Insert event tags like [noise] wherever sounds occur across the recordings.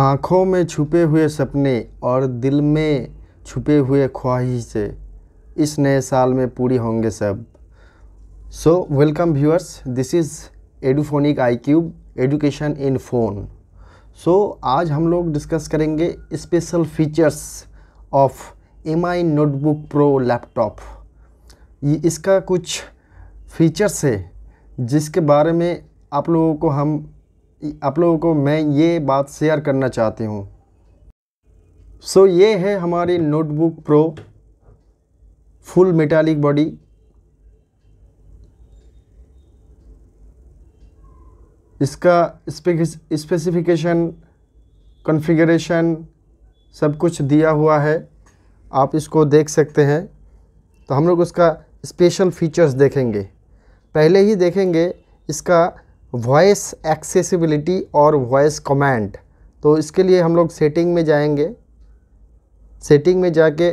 आँखों में छुपे हुए सपने और दिल में छुपे हुए ख्वाहिशें इस नए साल में पूरी होंगे सब so welcome viewers this is edufonic i cube education in phone so आज हम लोग डिस्कस करेंगे special features of M I notebook pro laptop इसका कुछ फीचर्स है जिसके बारे में आप लोगों को हम आप लोगों को मैं ये बात शेयर करना चाहती हूँ सो so, ये है हमारी notebook pro full metallic body इसका स्पेसिफिकेशन कॉन्फ़िगरेशन सब कुछ दिया हुआ है आप इसको देख सकते हैं तो हम लोग उसका स्पेशल फीचर्स देखेंगे पहले ही देखेंगे इसका वॉइस एक्सेसिबिलिटी और वॉइस कमांड तो इसके लिए हम लोग सेटिंग में जाएंगे सेटिंग में जाके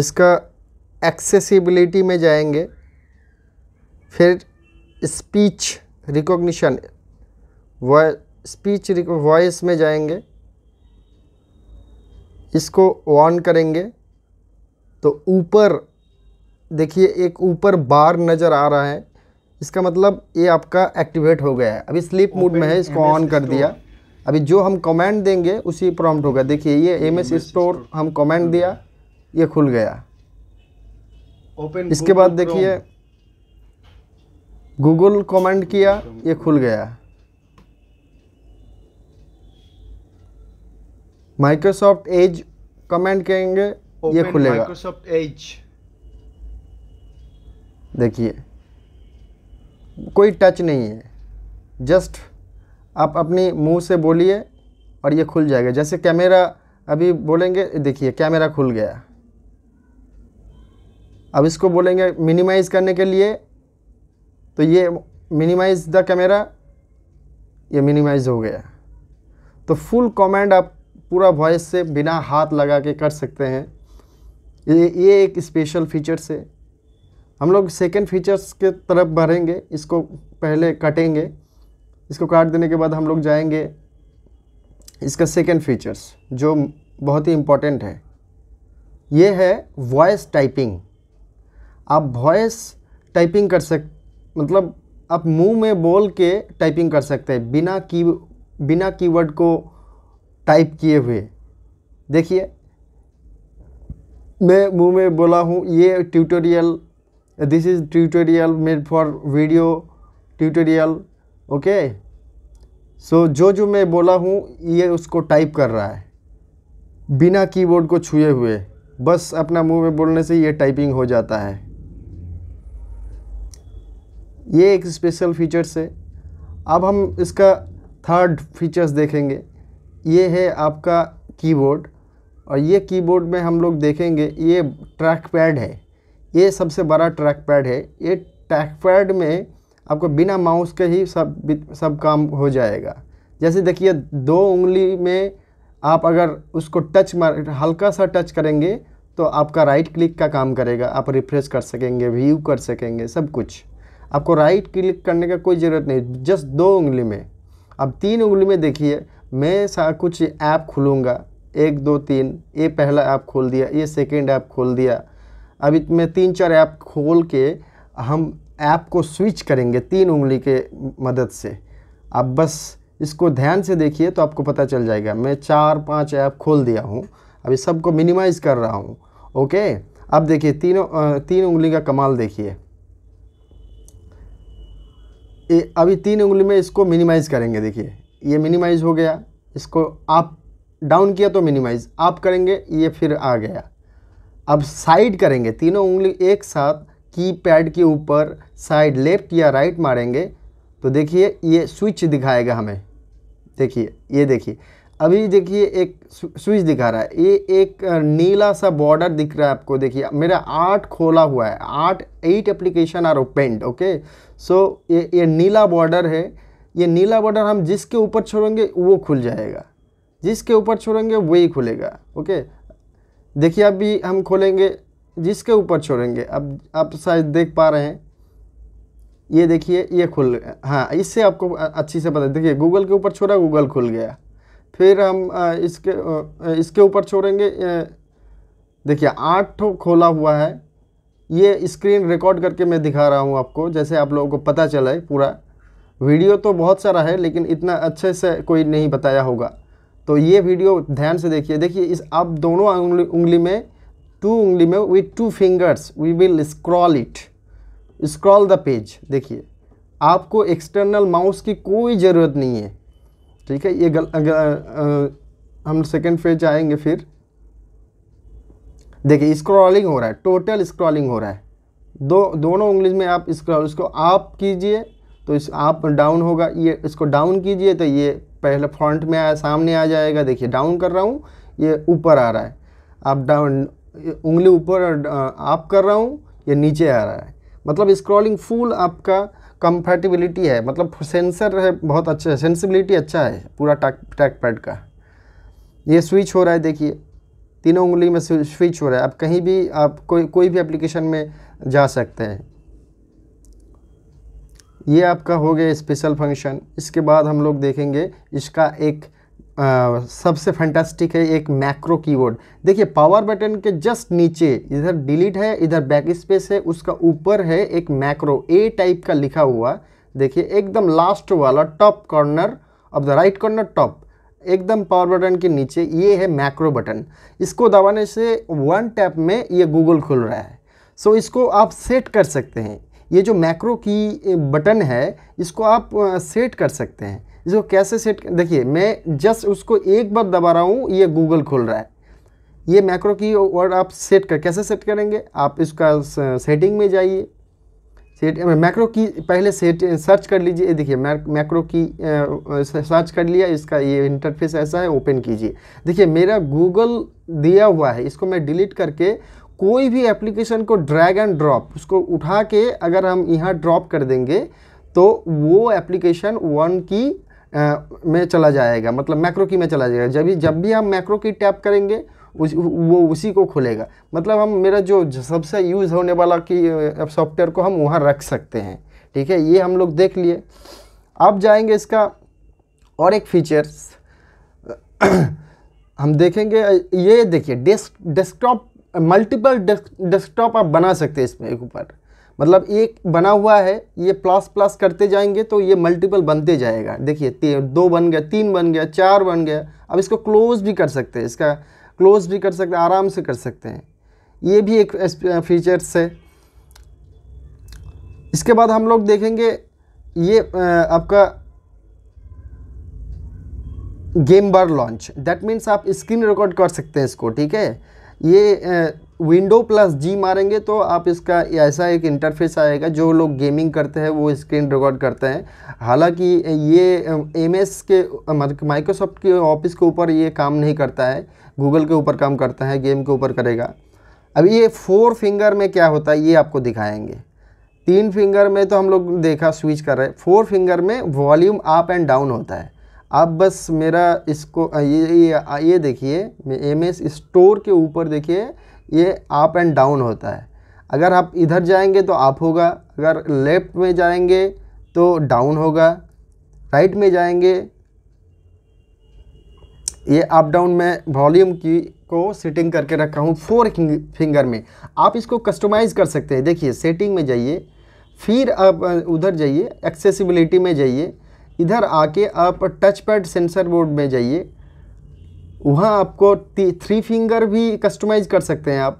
इसका एक्सेसिबिलिटी में जाएंगे फिर स्पीच रिकॉग्निशन स्पीच वॉइस में जाएंगे इसको ऑन करेंगे तो ऊपर देखिए एक ऊपर बार नज़र आ रहा है इसका मतलब ये आपका एक्टिवेट हो गया है अभी स्लीप मोड में है इसको ऑन कर दिया अभी जो हम कमेंट देंगे उसी प्रॉम्प्ट होगा देखिए ये एम एस स्टोर हम कमेंट दिया ये खुल गया ओपन इसके बाद देखिए गूगल कमेंट किया ये खुल गया माइक्रोसॉफ्ट एज कमेंट कहेंगे ये खुलेगा माइक्रोसॉफ्ट एज देखिए कोई टच नहीं है जस्ट आप अपनी मुंह से बोलिए और ये खुल जाएगा जैसे कैमरा अभी बोलेंगे देखिए कैमरा खुल गया अब इसको बोलेंगे मिनिमाइज़ करने के लिए तो ये मिनिमाइज़ द कैमरा ये मिनिमाइज़ हो गया तो फुल कमेंट आप पूरा वॉइस से बिना हाथ लगा के कर सकते हैं ये ये एक स्पेशल फीचर्स है हम लोग सेकेंड फीचर्स के तरफ बढ़ेंगे इसको पहले काटेंगे इसको काट देने के बाद हम लोग जाएंगे इसका सेकेंड फीचर्स जो बहुत ही इम्पॉर्टेंट है ये है वॉइस टाइपिंग आप वॉइस टाइपिंग कर सक मतलब आप मुंह में बोल के टाइपिंग कर सकते हैं बिना की बिना कीवर्ड को टाइप किए हुए देखिए मैं मुंह में बोला हूँ ये tutorial this is tutorial made for video tutorial okay so जो जो मैं बोला हूँ ये उसको टाइप कर रहा है बिना कीबोर्ड को छुए हुए बस अपना मुँह में बोलने से ये टाइपिंग हो जाता है ये एक स्पेशल फीचर्स है अब हम इसका थर्ड फीचर्स देखेंगे ये है आपका कीबोर्ड और ये कीबोर्ड में हम लोग देखेंगे ये ट्रैक पैड है ये सबसे बड़ा ट्रैक पैड है ये ट्रैक पैड में आपको बिना माउस के ही सब सब काम हो जाएगा जैसे देखिए दो उंगली में आप अगर उसको टच मार हल्का सा टच करेंगे तो आपका राइट क्लिक का काम करेगा आप रिफ्रेश कर सकेंगे व्यू कर सकेंगे सब कुछ आपको राइट क्लिक करने का कोई ज़रूरत नहीं जस्ट दो उंगली में अब तीन उंगली में देखिए मैं सा कुछ ऐप खुलूँगा एक दो तीन ये पहला ऐप खोल दिया ये सेकेंड ऐप खोल दिया अभी मैं तीन चार ऐप खोल के हम ऐप को स्विच करेंगे तीन उंगली के मदद से आप बस इसको ध्यान से देखिए तो आपको पता चल जाएगा मैं चार पांच ऐप खोल दिया हूँ अभी सबको मिनिमाइज़ कर रहा हूँ ओके अब देखिए तीनों तीन उंगली का कमाल देखिए अभी तीन उंगली में इसको मिनिमाइज़ करेंगे देखिए ये मिनिमाइज़ हो गया इसको आप डाउन किया तो मिनिमाइज़ आप करेंगे ये फिर आ गया अब साइड करेंगे तीनों उंगली एक साथ की पैड के ऊपर साइड लेफ्ट या राइट मारेंगे तो देखिए ये स्विच दिखाएगा हमें देखिए ये देखिए अभी देखिए एक स्विच दिखा रहा है ये एक नीला सा बॉर्डर दिख रहा है आपको देखिए मेरा आठ खोला हुआ है आठ eight application are opened okay so ये ये नीला बॉर्डर है ये नीला बॉर्डर हम जिसके ऊपर छोड़ेंगे वो खुल जाएगा जिसके ऊपर छोड़ेंगे वही खुलेगा ओके देखिए अभी हम खोलेंगे जिसके ऊपर छोड़ेंगे अब आप शायद देख पा रहे हैं ये देखिए ये खुल हाँ इससे आपको अच्छी से पता देखिए गूगल के ऊपर छोड़ा गूगल खुल गया फिर हम इसके इसके ऊपर छोड़ेंगे देखिए आठ खोला हुआ है ये स्क्रीन रिकॉर्ड करके मैं दिखा रहा हूँ आपको जैसे आप लोगों को पता चला है पूरा वीडियो तो बहुत सारा है लेकिन इतना अच्छे से कोई नहीं बताया होगा तो ये वीडियो ध्यान से देखिए देखिए इस आप दोनों उंगली उंगली में टू उंगली में with two fingers we will scroll it scroll the page देखिए आपको एक्सटर्नल माउस की कोई ज़रूरत नहीं है ठीक है ये गल अगर, अगर, हम सेकेंड पेज आएंगे फिर देखिए स्क्रॉलिंग हो रहा है टोटल स्क्रॉलिंग हो रहा है दो दोनों उंगली में आप स्क्रॉल इसको आप कीजिए तो इस आप डाउन होगा ये इसको डाउन कीजिए तो ये पहले फ्रंट में आया सामने आ जाएगा देखिए डाउन कर रहा हूँ ये ऊपर आ रहा है आप डाउन उंगली ऊपर आप कर रहा हूँ ये नीचे आ रहा है मतलब स्क्रॉलिंग फुल आपका कंफर्टेबिलिटी है मतलब सेंसर है बहुत अच्छा है सेंसिबिलिटी अच्छा है पूरा टैक टैक पैड का ये स्विच हो रहा है देखिए तीनों उंगली में स्विच हो रहा है आप कहीं भी आप कोई कोई भी एप्लीकेशन में जा सकते हैं ये आपका हो गया स्पेशल फंक्शन इसके बाद हम लोग देखेंगे इसका एक आ, सबसे फैंटास्टिक है एक मैक्रो कीवर्ड देखिए पावर बटन के जस्ट नीचे इधर डिलीट है इधर बैक स्पेस है उसका ऊपर है एक मैक्रो ए टाइप का लिखा हुआ देखिए एकदम लास्ट वाला top corner of the right corner top एकदम पावर बटन के नीचे ये है मैक्रो बटन इसको दबाने से वन टैप में ये गूगल खुल रहा है सो so, इसको आप सेट कर सकते हैं ये जो मैक्रो की बटन है इसको आप सेट कर सकते हैं इसको कैसे सेट देखिए मैं जस्ट उसको एक बार दबा रहा हूँ ये गूगल खोल रहा है ये मैक्रो की वर्ड आप सेट कर कैसे सेट करेंगे आप इसका सेटिंग में जाइए सेट मैक्रो की पहले सेट सर्च कर लीजिए देखिए मैक्रो की सर्च कर लिया इसका ये इंटरफेस ऐसा है ओपन कीजिए देखिए मेरा गूगल दिया हुआ है इसको मैं डिलीट करके कोई भी एप्लीकेशन को ड्रैग एंड ड्रॉप उसको उठा के अगर हम यहाँ ड्रॉप कर देंगे तो वो एप्लीकेशन वन की आ, में चला जाएगा मतलब मैक्रो की में चला जाएगा जब भी जब भी हम मैक्रो की टैप करेंगे उस वो उसी को खोलेगा मतलब हम मेरा जो सबसे यूज़ होने वाला की सॉफ्टवेयर को हम वहाँ रख सकते हैं ठीक है ये हम लोग देख लिए अब जाएंगे इसका और एक फीचर्स [clears throat] हम देखेंगे ये देखिए डेस्क डेस्कटॉप मल्टीपल डेस्कटॉप आप बना सकते हैं इसमें एक ऊपर मतलब एक बना हुआ है ये प्लस प्लस करते जाएंगे तो ये मल्टीपल बनते जाएगा देखिए दो बन गया तीन बन गया चार बन गया अब इसको क्लोज भी कर सकते हैं इसका क्लोज भी कर सकते हैं आराम से कर सकते हैं ये भी एक फीचर्स है इसके बाद हम लोग देखेंगे ये आपका game bar launch that means आप स्क्रीन रिकॉर्ड कर सकते हैं इसको ठीक है ये विंडो प्लस जी मारेंगे तो आप इसका ऐसा एक इंटरफेस आएगा जो लोग गेमिंग करते हैं वो स्क्रीन रिकॉर्ड करते हैं हालांकि ये एम के माइक्रोसॉफ्ट के ऑफिस के ऊपर ये काम नहीं करता है गूगल के ऊपर काम करता है गेम के ऊपर करेगा अब ये फोर फिंगर में क्या होता है ये आपको दिखाएंगे तीन फिंगर में तो हम लोग देखा स्विच कर रहे फोर फिंगर में वॉल्यूम अप एंड डाउन होता है आप बस मेरा इसको ये ये, ये देखिए एम एस स्टोर के ऊपर देखिए ये अप एंड डाउन होता है अगर आप इधर जाएंगे तो आप होगा अगर लेफ़्ट में जाएंगे तो डाउन होगा राइट में जाएंगे ये अप डाउन में वॉल्यूम की को सेटिंग करके रखा हूँ फोर फिंगर में आप इसको कस्टमाइज़ कर सकते हैं देखिए सेटिंग में जाइए फिर आप उधर जाइए एक्सेसिबिलिटी में जाइए इधर आके आप टच पैड सेंसर बोर्ड में जाइए वहाँ आपको थ्री फिंगर भी कस्टमाइज़ कर सकते हैं आप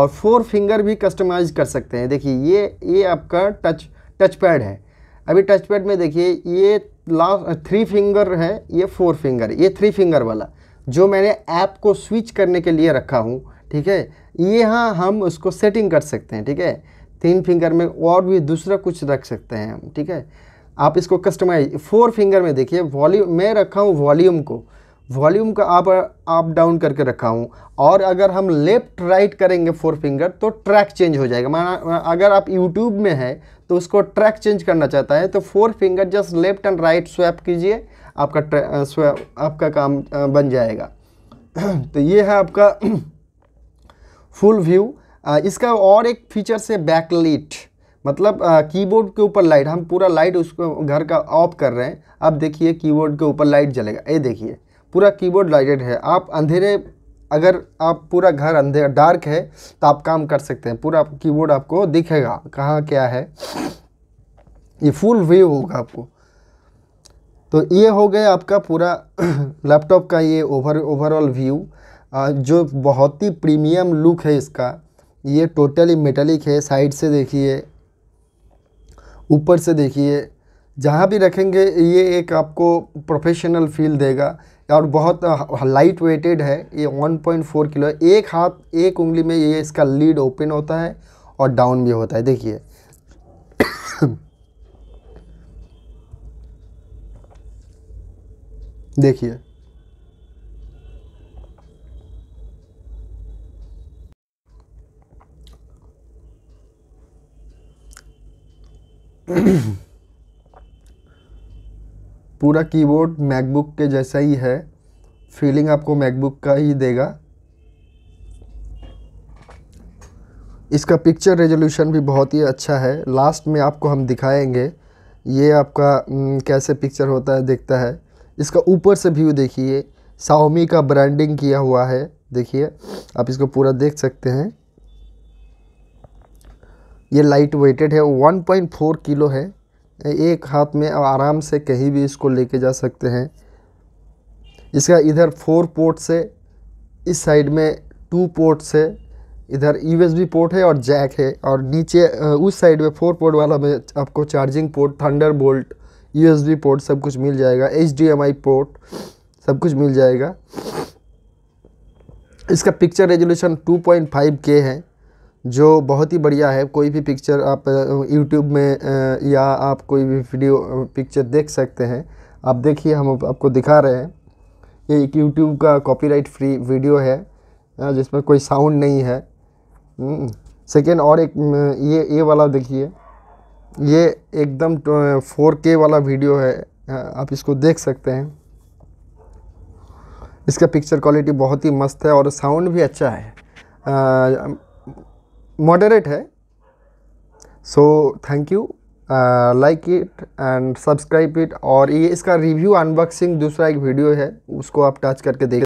और फोर फिंगर भी कस्टमाइज कर सकते हैं देखिए ये ये आपका टच टच पैड है अभी टच पैड में देखिए ये लास्ट थ्री फिंगर है ये फोर फिंगर ये थ्री फिंगर वाला जो मैंने ऐप को स्विच करने के लिए रखा हूँ ठीक है ये हाँ हम उसको सेटिंग कर सकते हैं ठीक है तीन फिंगर में और भी दूसरा कुछ रख सकते हैं हम ठीक है आप इसको कस्टमाइज फोर फिंगर में देखिए वॉल्यूम मैं रखा हूँ वॉल्यूम को वॉल्यूम का आप अप डाउन करके रखा हूँ और अगर हम लेफ्ट राइट करेंगे फोर फिंगर तो ट्रैक चेंज हो जाएगा माना अगर आप यूट्यूब में है तो उसको ट्रैक चेंज करना चाहता है तो four finger just left and right swap कीजिए आपका स्वैप आपका काम बन जाएगा [clears throat] तो ये है आपका फुल [clears throat] व्यू इसका और एक फीचर से बैकलीट मतलब कीबोर्ड के ऊपर लाइट हम पूरा लाइट उसको घर का ऑफ कर रहे हैं अब देखिए कीबोर्ड के ऊपर लाइट जलेगा ये देखिए पूरा कीबोर्ड लाइटेड है आप अंधेरे अगर आप पूरा घर अंधेरा डार्क है तो आप काम कर सकते हैं पूरा कीबोर्ड आपको दिखेगा कहाँ क्या है ये फुल व्यू होगा आपको तो ये हो गया आपका पूरा लैपटॉप [clears throat] का ये ओवर ओवरऑल व्यू जो बहुत ही प्रीमियम लुक है इसका ये टोटली मेटलिक है साइड से देखिए ऊपर से देखिए जहाँ भी रखेंगे ये एक आपको प्रोफेशनल फील देगा और बहुत लाइट वेटेड है ये 1.4 किलो है एक हाथ एक उंगली में ये इसका लीड ओपन होता है और डाउन भी होता है देखिए [coughs] देखिए [coughs] पूरा कीबोर्ड मैकबुक के जैसा ही है फीलिंग आपको मैकबुक का ही देगा इसका पिक्चर रेजोल्यूशन भी बहुत ही अच्छा है लास्ट में आपको हम दिखाएंगे ये आपका कैसे पिक्चर होता है देखता है इसका ऊपर से व्यू देखिए साओमी का ब्रांडिंग किया हुआ है देखिए आप इसको पूरा देख सकते हैं ये लाइट वेटेड है 1.4 किलो है एक हाथ में आराम से कहीं भी इसको लेके जा सकते हैं इसका इधर फोर पोर्ट से इस साइड में टू पोर्ट से इधर यूएसबी पोर्ट है और जैक है और नीचे उस साइड में फोर पोर्ट वाला में आपको charging port thunderbolt U port सब कुछ मिल जाएगा एच पोर्ट सब कुछ मिल जाएगा इसका पिक्चर रेजोल्यूशन 2.5 के है जो बहुत ही बढ़िया है कोई भी पिक्चर आप यूट्यूब में या आप कोई भी वीडियो पिक्चर देख सकते हैं आप देखिए हम आपको दिखा रहे हैं ये एक यूट्यूब का कॉपीराइट फ्री वीडियो है जिसमें कोई साउंड नहीं है सेकेंड हम्म। और एक ये ये वाला देखिए ये एकदम फोर के वाला वीडियो है आप इसको देख सकते हैं इसका पिक्चर क्वालिटी बहुत ही मस्त है और साउंड भी अच्छा है आ, मॉडरेट है so thank you like it and subscribe it और ये इसका रिव्यू अनबॉक्सिंग दूसरा एक वीडियो है उसको आप टच करके देख